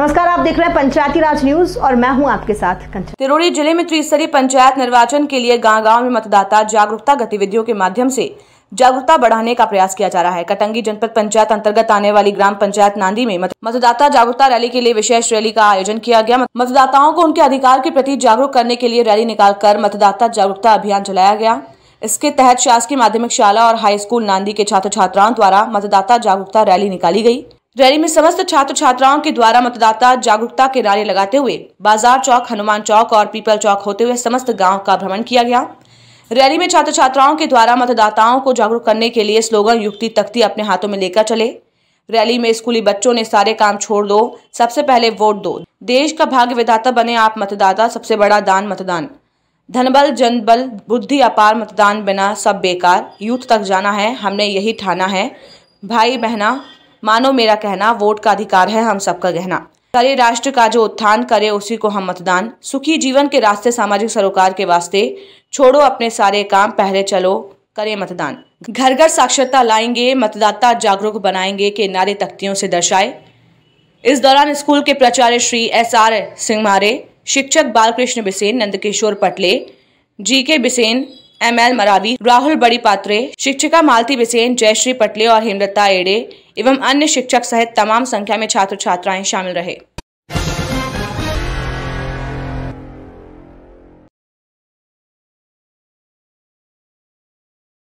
नमस्कार आप देख रहे हैं पंचायती राज न्यूज और मैं हूं आपके साथ तिरोड़ी जिले में त्रिस्तरीय पंचायत निर्वाचन के लिए गांव गांव में मतदाता जागरूकता गतिविधियों के माध्यम से जागरूकता बढ़ाने का प्रयास किया जा रहा है कटंगी जनपद पंचायत अंतर्गत आने वाली ग्राम पंचायत नांदी में मतदाता जागरूकता रैली के लिए विशेष रैली का आयोजन किया गया मतदाताओं को उनके अधिकार के प्रति जागरूक करने के लिए रैली निकाल मतदाता जागरूकता अभियान चलाया गया इसके तहत शासकीय माध्यमिक शाला और हाई स्कूल नांदी के छात्र छात्राओं द्वारा मतदाता जागरूकता रैली निकाली गयी रैली में समस्त छात्र छात्राओं के द्वारा मतदाता जागरूकता के नारे लगाते हुए बाजार चौक हनुमान चौक और पीपल चौक होते हुए समस्त गांव का भ्रमण किया गया रैली में छात्र छात्राओं के द्वारा मतदाताओं को जागरूक करने के लिए स्लोगन युक्ति तख्ती अपने हाथों में लेकर चले रैली में स्कूली बच्चों ने सारे काम छोड़ दो सबसे पहले वोट दो देश का भाग्य विधाता बने आप मतदाता सबसे बड़ा दान मतदान धनबल जनबल बुद्धि अपार मतदान बिना सब बेकार यूथ तक जाना है हमने यही ठाना है भाई बहना मानो मेरा कहना वोट का अधिकार है हम सबका गहना करे राष्ट्र का जो उत्थान करे उसी को हम मतदान सुखी जीवन के रास्ते सामाजिक सरोकार के वास्ते छोड़ो अपने सारे काम पहले चलो करे मतदान घर घर साक्षरता लाएंगे मतदाता जागरूक बनाएंगे के नारे तख्तियों से दर्शाए इस दौरान स्कूल के प्राचार्य श्री एस आर सिंह मारे शिक्षक बालकृष्ण बिसेन नंदकिशोर पटले जी के बिसेन एम एल मरावी राहुल बड़ी पात्रे शिक्षिका मालती बिसेन जयश्री पटले और हेमलता एड़े एवं अन्य शिक्षक सहित तमाम संख्या में छात्र छात्राएं शामिल रहे